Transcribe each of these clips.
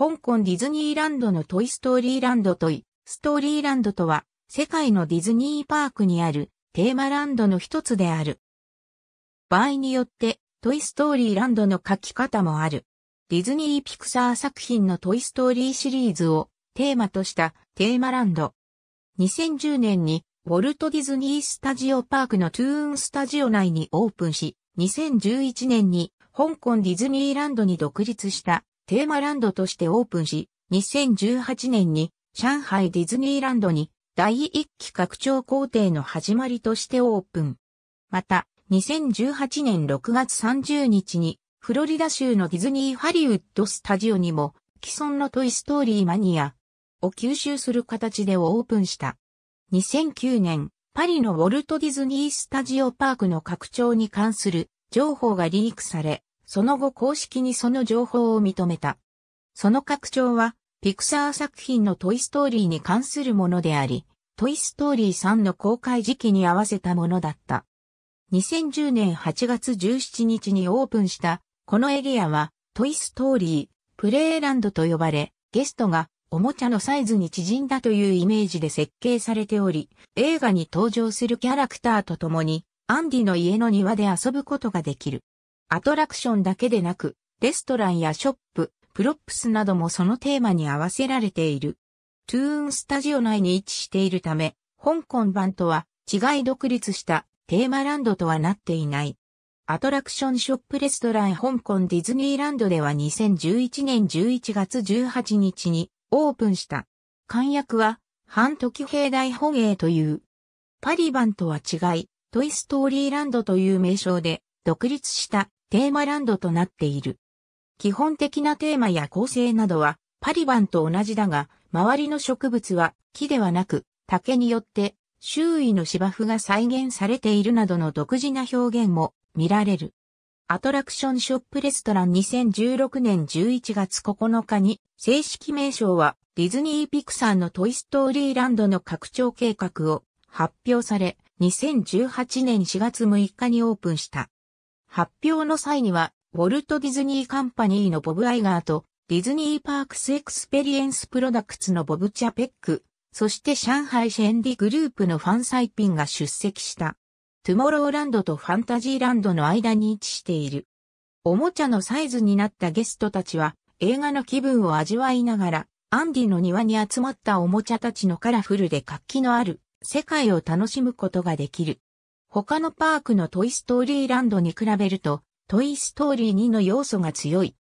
香港ディズニーランドのトイストーリーランドトイ、ストーリーランドとは、世界のディズニーパークにあるテーマランドの一つである。場合によって、トイストーリーランドの書き方もある。ディズニーピクサー作品のトイストーリーシリーズをテーマとしたテーマランド。2010年にウォルト・ディズニー・スタジオ・パークのトゥーン・スタジオ内にオープンし、2011年に香港ディズニーランドに独立したテーマランドとしてオープンし、2018年に上海ディズニーランドに第1期拡張工程の始まりとしてオープン。また、2018年6月30日にフロリダ州のディズニーハリウッドスタジオにも既存のトイストーリーマニアを吸収する形でオープンした。2009年、パリのウォルト・ディズニー・スタジオ・パークの拡張に関する情報がリークされ、その後公式にその情報を認めた。その拡張は、ピクサー作品のトイストーリーに関するものであり、トイストーリー3の公開時期に合わせたものだった。2010年8月17日にオープンした、このエリアは、トイストーリー、プレーランドと呼ばれ、ゲストがおもちゃのサイズに縮んだというイメージで設計されており、映画に登場するキャラクターと共に、アンディの家の庭で遊ぶことができる。アトラクションだけでなく、レストランやショップ、プロップスなどもそのテーマに合わせられている。トゥーンスタジオ内に位置しているため、香港版とは違い独立したテーマランドとはなっていない。アトラクションショップレストラン香港ディズニーランドでは2011年11月18日にオープンした。簡約は、半時兵大本営という。パリ版とは違い、トイストーリーランドという名称で独立したテーマランドとなっている。基本的なテーマや構成などはパリバンと同じだが、周りの植物は木ではなく竹によって周囲の芝生が再現されているなどの独自な表現も見られる。アトラクションショップレストラン2016年11月9日に正式名称はディズニー・ピクサーのトイ・ストーリーランドの拡張計画を発表され2018年4月6日にオープンした。発表の際には、ウォルト・ディズニー・カンパニーのボブ・アイガーと、ディズニー・パークス・エクスペリエンス・プロダクツのボブ・チャペック、そして上海シェンディグループのファン・サイピンが出席した。トゥモローランドとファンタジーランドの間に位置している。おもちゃのサイズになったゲストたちは、映画の気分を味わいながら、アンディの庭に集まったおもちゃたちのカラフルで活気のある世界を楽しむことができる。他のパークのトイストーリーランドに比べると、トイストーリー2の要素が強い。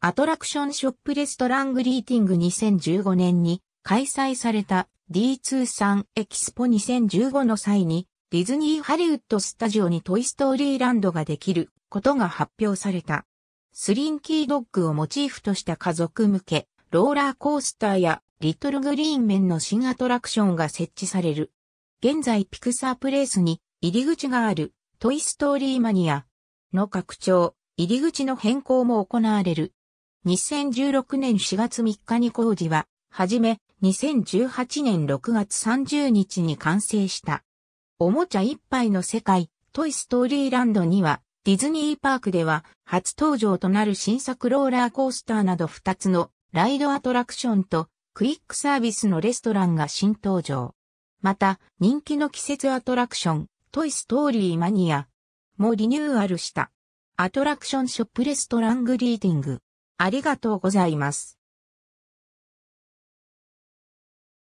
アトラクションショップレストラングリーティング2015年に開催された D23 エキスポ2015の際にディズニーハリウッドスタジオにトイストーリーランドができることが発表された。スリンキードッグをモチーフとした家族向けローラーコースターやリトルグリーン面の新アトラクションが設置される。現在ピクサープレイスに入り口があるトイストーリーマニアの拡張、入り口の変更も行われる。2016年4月3日に工事は、はじめ、2018年6月30日に完成した。おもちゃ一杯の世界、トイストーリーランドには、ディズニーパークでは、初登場となる新作ローラーコースターなど2つのライドアトラクションと、クイックサービスのレストランが新登場。また、人気の季節アトラクション、トイストーリーマニアもリニューアルした。アトラクションショップレストラングリーティング。ありがとうございます。